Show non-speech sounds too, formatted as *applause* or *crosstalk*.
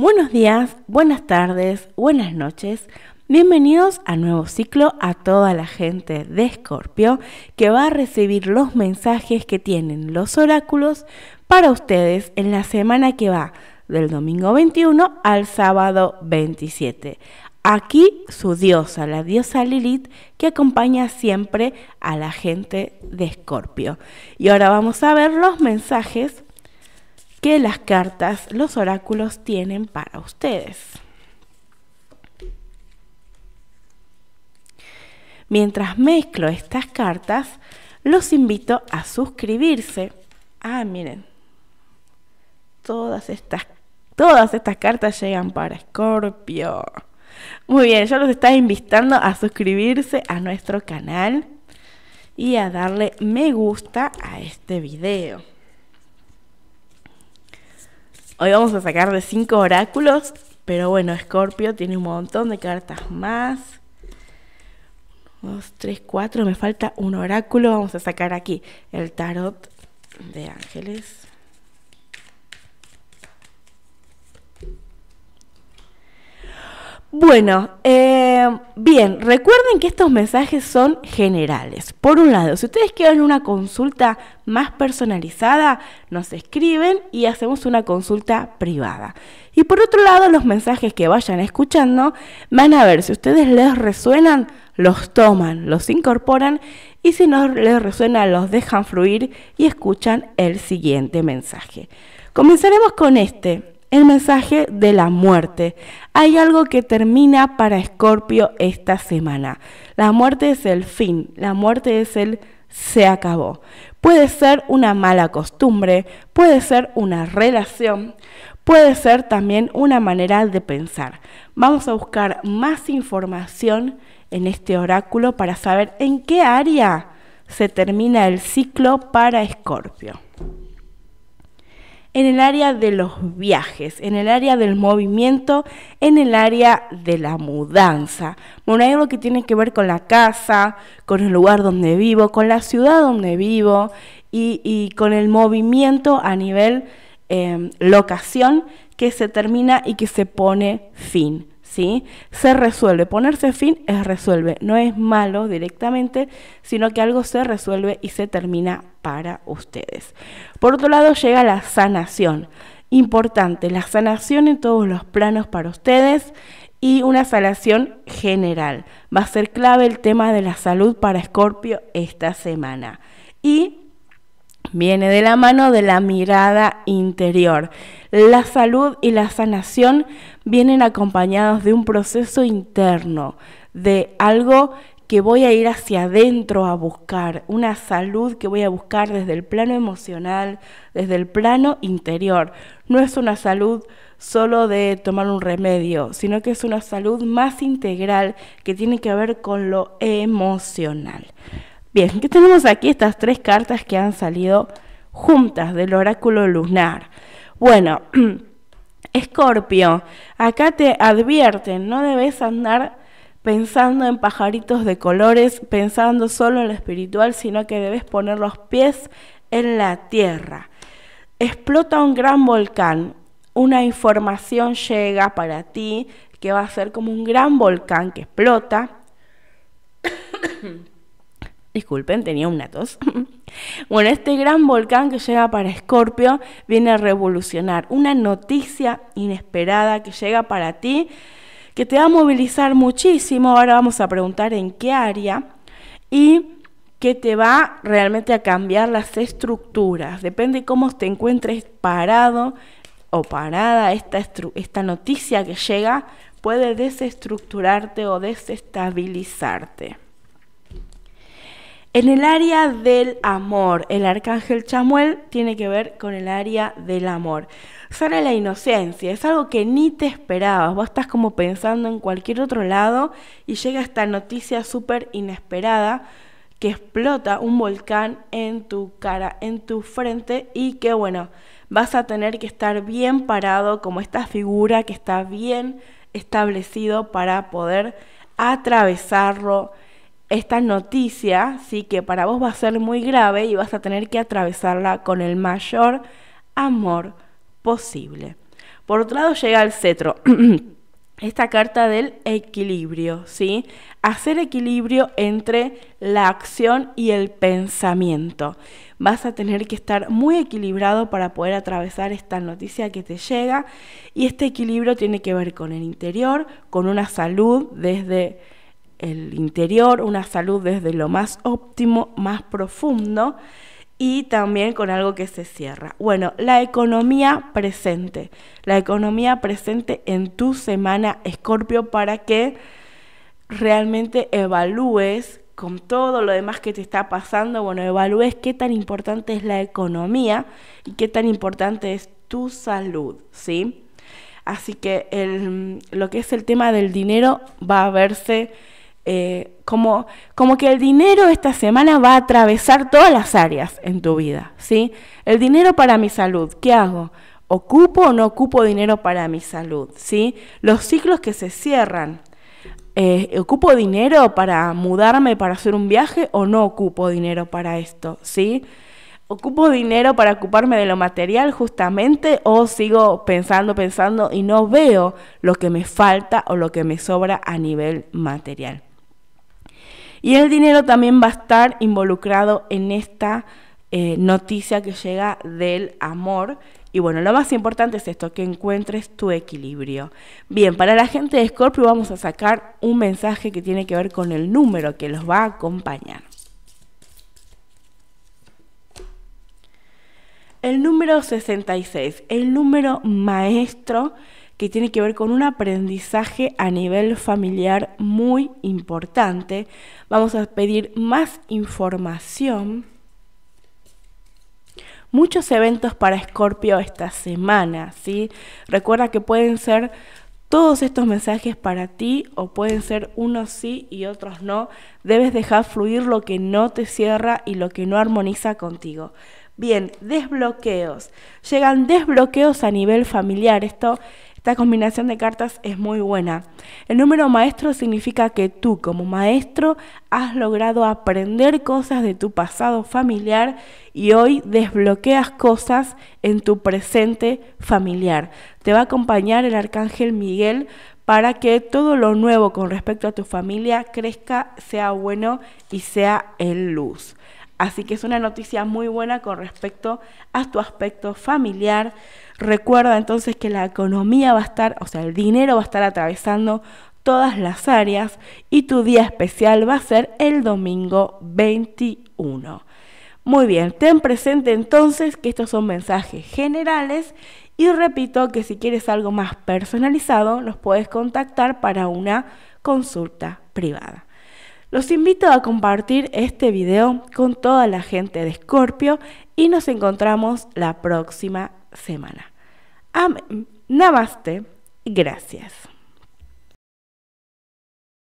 Buenos días, buenas tardes, buenas noches. Bienvenidos a nuevo ciclo a toda la gente de Escorpio que va a recibir los mensajes que tienen los oráculos para ustedes en la semana que va del domingo 21 al sábado 27. Aquí su diosa, la diosa Lilith, que acompaña siempre a la gente de Escorpio. Y ahora vamos a ver los mensajes que las cartas, los oráculos tienen para ustedes. Mientras mezclo estas cartas, los invito a suscribirse. Ah, miren. Todas estas, todas estas cartas llegan para Scorpio. Muy bien, yo los estaba invitando a suscribirse a nuestro canal y a darle me gusta a este video. Hoy vamos a sacar de cinco oráculos, pero bueno, Scorpio tiene un montón de cartas más. 1, 2, 3, 4, me falta un oráculo. Vamos a sacar aquí el tarot de ángeles. Bueno, eh, Em, bien, recuerden que estos mensajes son generales. Por un lado, si ustedes quieren una consulta más personalizada, nos escriben y hacemos una consulta privada. Y por otro lado, los mensajes que vayan escuchando van a ver si ustedes les resuenan, los toman, los incorporan y si no les resuena, los dejan fluir y escuchan el siguiente mensaje. Comenzaremos con este el mensaje de la muerte. Hay algo que termina para Escorpio esta semana. La muerte es el fin, la muerte es el se acabó. Puede ser una mala costumbre, puede ser una relación, puede ser también una manera de pensar. Vamos a buscar más información en este oráculo para saber en qué área se termina el ciclo para Escorpio en el área de los viajes, en el área del movimiento, en el área de la mudanza. Bueno, hay algo que tiene que ver con la casa, con el lugar donde vivo, con la ciudad donde vivo y, con el movimiento a nivel em, locación que se termina y que se pone fin. ¿sí? Se resuelve, ponerse fin es resuelve, no es malo directamente, sino que algo se resuelve y se termina para ustedes. Por otro lado llega la sanación. Importante, la sanación en todos los planos para ustedes y una sanación general. Va a ser clave el tema de la salud para Escorpio esta semana. Y viene de la mano de la mirada interior. La salud y la sanación vienen acompañados de un proceso interno, de algo que voy a ir hacia adentro a buscar, una salud que voy a buscar desde el plano emocional, desde el plano interior. No es una salud solo de tomar un remedio, sino que es una salud más integral que tiene que ver con lo emocional. Bien, ¿qué tenemos aquí? Estas tres cartas que han salido juntas del oráculo lunar. Bueno, *clears throat* Scorpio, acá te advierten, no debes andar pensando en pajaritos de colores, pensando solo en lo espiritual, sino que debes poner los pies en la tierra. Explota un gran volcán, una información llega para ti que va a ser como un gran volcán que explota. Disculpen, tenía una tos. *laughs* bueno, este gran volcán que llega para Escorpio viene a revolucionar. Una noticia inesperada que llega para ti, que te va a movilizar muchísimo. Ahora vamos a preguntar en qué área. Y que te va realmente a cambiar las estructuras. Depende cómo te encuentres parado o parada, esta, esta noticia que llega puede desestructurarte o desestabilizarte. En el área del amor, el arcángel Chamuel tiene que ver con el área del amor. Sale la inocencia, es algo que ni te esperabas, vos estás como pensando en cualquier otro lado y llega esta noticia súper inesperada que explota un volcán en tu cara, en tu frente y que bueno, vas a tener que estar bien parado como esta figura que está bien establecido para poder atravesarlo esta noticia, sí que para vos va a ser muy grave y vas a tener que atravesarla con el mayor amor posible. Por otro lado llega el cetro. *clears throat* esta carta del equilibrio, ¿sí? Hacer equilibrio entre la acción y el pensamiento. Vas a tener que estar muy equilibrado para poder atravesar esta noticia que te llega y este equilibrio tiene que ver con el interior, con una salud desde el interior, una salud desde lo más óptimo, más profundo y también con algo que se cierra. Bueno, la economía presente, la economía presente en tu semana Escorpio para que realmente evalúes con todo lo demás que te está pasando, bueno, evalúes qué tan importante es la economía y qué tan importante es tu salud, ¿sí? Así que lo que es el tema del dinero va a verse eh, como, como que el dinero esta semana va a atravesar todas las áreas en tu vida, ¿sí? El dinero para mi salud, ¿qué hago? ¿Ocupo o no ocupo dinero para mi salud? ¿sí? Los ciclos que se cierran. Eh, ¿Ocupo dinero para mudarme, para hacer un viaje o no ocupo dinero para esto? ¿sí? ¿Ocupo dinero para ocuparme de lo material justamente o sigo pensando, pensando y no veo lo que me falta o lo que me sobra a nivel material? Y el dinero también va a estar involucrado en esta eh, noticia que llega del amor. Y bueno, lo más importante es esto, que encuentres tu equilibrio. Bien, para la gente de Scorpio vamos a sacar un mensaje que tiene que ver con el número que los va a acompañar. El número 66, el número maestro que tiene que ver con un aprendizaje a nivel familiar muy importante. Vamos a pedir más información. Muchos eventos para Escorpio esta semana, ¿sí? Recuerda que pueden ser todos estos mensajes para ti o pueden ser unos sí y otros no. Debes dejar fluir lo que no te cierra y lo que no armoniza contigo. Bien, desbloqueos. Llegan desbloqueos a nivel familiar. Esto esta combinación de cartas es muy buena. El número maestro significa que tú como maestro has logrado aprender cosas de tu pasado familiar y hoy desbloqueas cosas en tu presente familiar. Te va a acompañar el arcángel Miguel para que todo lo nuevo con respecto a tu familia crezca, sea bueno y sea en luz. Así que es una noticia muy buena con respecto a tu aspecto familiar. Recuerda entonces que la economía va a estar, o sea, el dinero va a estar atravesando todas las áreas y tu día especial va a ser el domingo 21. Muy bien, ten presente entonces que estos son mensajes generales y repito que si quieres algo más personalizado, nos puedes contactar para una consulta privada. Los invito a compartir este video con toda la gente de Scorpio y nos encontramos la próxima semana. Namaste. Gracias.